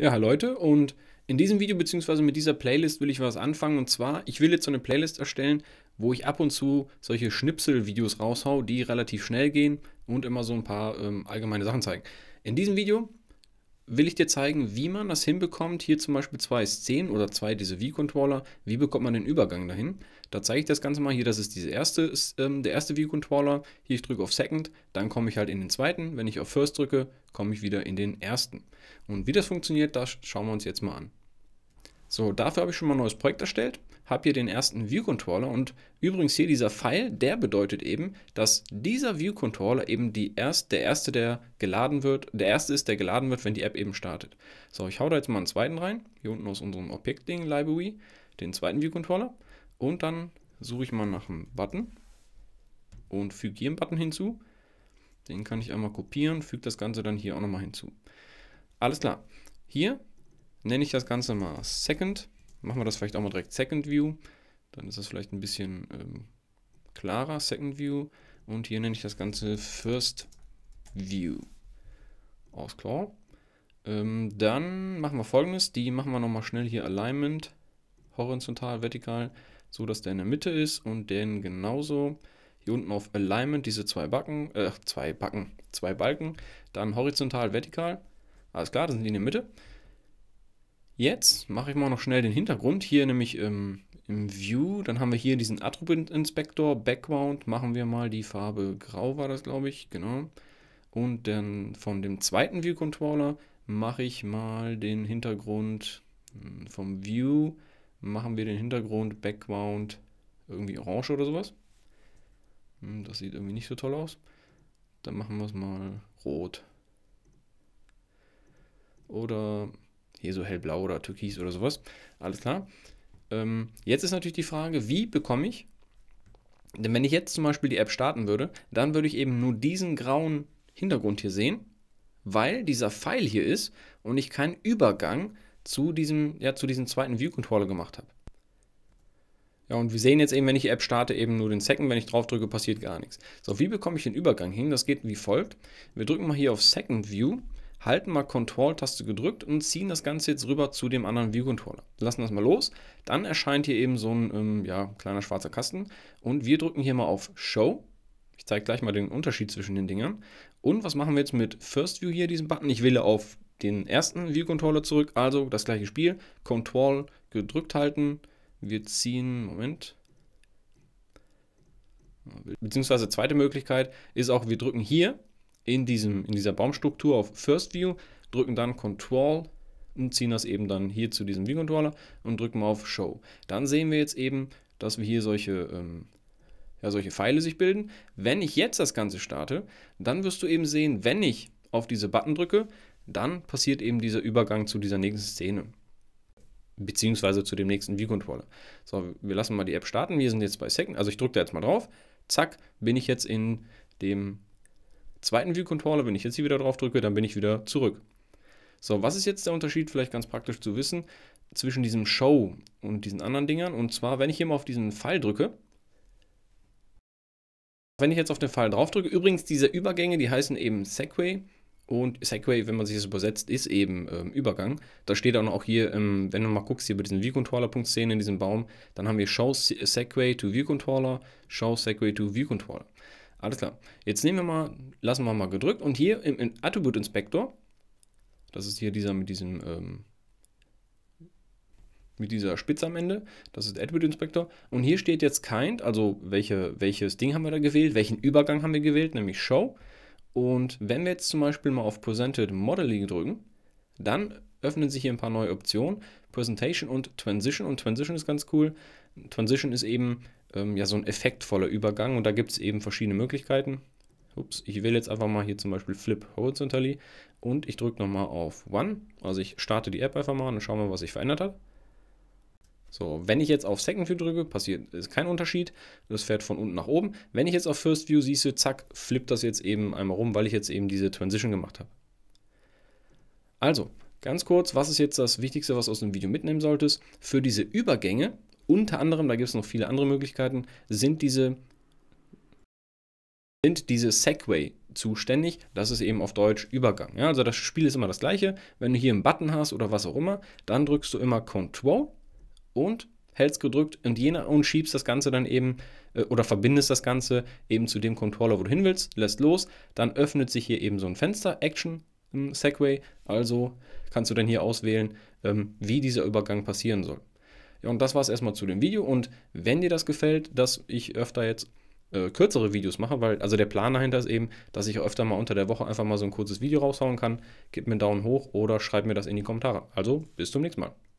Ja, Leute, und in diesem Video bzw. mit dieser Playlist will ich was anfangen. Und zwar, ich will jetzt so eine Playlist erstellen, wo ich ab und zu solche Schnipsel-Videos raushau, die relativ schnell gehen und immer so ein paar ähm, allgemeine Sachen zeigen. In diesem Video will ich dir zeigen, wie man das hinbekommt. Hier zum Beispiel zwei Szenen oder zwei diese V-Controller. Wie bekommt man den Übergang dahin? Da zeige ich das Ganze mal. Hier, das ist diese erste, ähm, der erste V-Controller. Hier, ich drücke auf Second, dann komme ich halt in den zweiten. Wenn ich auf First drücke, komme ich wieder in den ersten. Und wie das funktioniert, das schauen wir uns jetzt mal an. So, dafür habe ich schon mal ein neues Projekt erstellt habe hier den ersten View-Controller und übrigens hier dieser Pfeil, der bedeutet eben, dass dieser View-Controller eben die erst, der erste, der geladen wird, der erste ist, der geladen wird, wenn die App eben startet. So, ich hau da jetzt mal einen zweiten rein, hier unten aus unserem objekt library den zweiten View-Controller und dann suche ich mal nach einem Button und füge hier einen Button hinzu. Den kann ich einmal kopieren, füge das Ganze dann hier auch nochmal hinzu. Alles klar. Hier nenne ich das Ganze mal Second machen wir das vielleicht auch mal direkt Second View. Dann ist das vielleicht ein bisschen ähm, klarer, Second View. Und hier nenne ich das Ganze First View. Aus Claw. Ähm, dann machen wir folgendes. Die machen wir nochmal schnell hier Alignment. Horizontal, vertikal. So, dass der in der Mitte ist. Und den genauso. Hier unten auf Alignment diese zwei Backen. Äh, zwei Backen. Zwei Balken. Dann horizontal, vertikal. Alles klar, das sind die in der Mitte. Jetzt mache ich mal noch schnell den Hintergrund. Hier nämlich im, ähm, im View, dann haben wir hier diesen Attribut-Inspektor, Background, machen wir mal die Farbe grau war das, glaube ich, genau. Und dann von dem zweiten View Controller mache ich mal den Hintergrund hm, vom View, machen wir den Hintergrund Background irgendwie orange oder sowas. Hm, das sieht irgendwie nicht so toll aus. Dann machen wir es mal rot. Oder hier so hellblau oder türkis oder sowas. Alles klar. Ähm, jetzt ist natürlich die Frage, wie bekomme ich? Denn wenn ich jetzt zum Beispiel die App starten würde, dann würde ich eben nur diesen grauen Hintergrund hier sehen, weil dieser Pfeil hier ist und ich keinen Übergang zu diesem, ja, zu diesem zweiten View-Controller gemacht habe. Ja, und wir sehen jetzt eben, wenn ich die App starte, eben nur den Second. Wenn ich drauf drücke, passiert gar nichts. So, wie bekomme ich den Übergang hin? Das geht wie folgt. Wir drücken mal hier auf Second View halten mal Control-Taste gedrückt und ziehen das Ganze jetzt rüber zu dem anderen View-Controller. Lassen das mal los, dann erscheint hier eben so ein ähm, ja, kleiner schwarzer Kasten und wir drücken hier mal auf Show. Ich zeige gleich mal den Unterschied zwischen den Dingern. Und was machen wir jetzt mit First View hier, diesen Button? Ich wähle auf den ersten View-Controller zurück, also das gleiche Spiel. Control gedrückt halten. Wir ziehen, Moment, Beziehungsweise zweite Möglichkeit ist auch, wir drücken hier in, diesem, in dieser Baumstruktur auf First View, drücken dann Control und ziehen das eben dann hier zu diesem View Controller und drücken auf Show. Dann sehen wir jetzt eben, dass wir hier solche, ähm, ja, solche Pfeile sich bilden. Wenn ich jetzt das Ganze starte, dann wirst du eben sehen, wenn ich auf diese Button drücke, dann passiert eben dieser Übergang zu dieser nächsten Szene beziehungsweise zu dem nächsten View-Controller. So, wir lassen mal die App starten. Wir sind jetzt bei Second. Also ich drücke da jetzt mal drauf. Zack, bin ich jetzt in dem zweiten View Controller, wenn ich jetzt hier wieder drauf drücke, dann bin ich wieder zurück. So, was ist jetzt der Unterschied, vielleicht ganz praktisch zu wissen, zwischen diesem Show und diesen anderen Dingern? Und zwar, wenn ich hier mal auf diesen Pfeil drücke, wenn ich jetzt auf den Pfeil drauf drücke, übrigens diese Übergänge, die heißen eben Segway und Segway, wenn man sich das übersetzt, ist eben ähm, Übergang. Da steht dann auch hier, ähm, wenn du mal guckst, hier bei diesen view controller in diesem Baum, dann haben wir Show Segway to View-Controller, Show Segway to View-Controller. Alles klar. Jetzt nehmen wir mal, lassen wir mal gedrückt und hier im, Attribute Inspector, das ist hier dieser mit diesem ähm, mit dieser Spitze am Ende, das ist Attribute Inspector und hier steht jetzt kind, also welche, welches Ding haben wir da gewählt, welchen Übergang haben wir gewählt, nämlich Show. Und wenn wir jetzt zum Beispiel mal auf Presented Modeling drücken, dann öffnen sich hier ein paar neue Optionen. Presentation und Transition. Und Transition ist ganz cool. Transition ist eben, ähm, ja so ein effektvoller Übergang und da gibt es eben verschiedene Möglichkeiten. Ups, ich wähle jetzt einfach mal hier zum Beispiel Flip Horizontally und ich drücke nochmal auf One. Also ich starte die App einfach mal und schaue mal, was sich verändert hat. So, wenn ich jetzt auf Second View drücke, passiert ist kein Unterschied. Das fährt von unten nach oben. Wenn ich jetzt auf First View siehst du, zack, flippt das jetzt eben einmal rum, weil ich jetzt eben diese Transition gemacht habe. Also, ganz kurz, was ist jetzt das Wichtigste, was du aus dem Video mitnehmen solltest? Für diese Übergänge unter anderem, da gibt es noch viele andere Möglichkeiten, sind diese, sind diese Segway zuständig. Das ist eben auf Deutsch Übergang. Ja, also das Spiel ist immer das gleiche. Wenn du hier einen Button hast oder was auch immer, dann drückst du immer Control und hältst gedrückt und, jener, und schiebst das Ganze dann eben äh, oder verbindest das Ganze eben zu dem Controller, wo du hin willst, lässt los, dann öffnet sich hier eben so ein Fenster, Action, hm, Segway, also kannst du dann hier auswählen, ähm, wie dieser Übergang passieren soll. Ja, und das war es erstmal zu dem Video. Und wenn dir das gefällt, dass ich öfter jetzt äh, kürzere Videos mache, weil also der Plan dahinter ist eben, dass ich öfter mal unter der Woche einfach mal so ein kurzes Video raushauen kann, gib mir einen Daumen hoch oder schreib mir das in die Kommentare. Also bis zum nächsten Mal.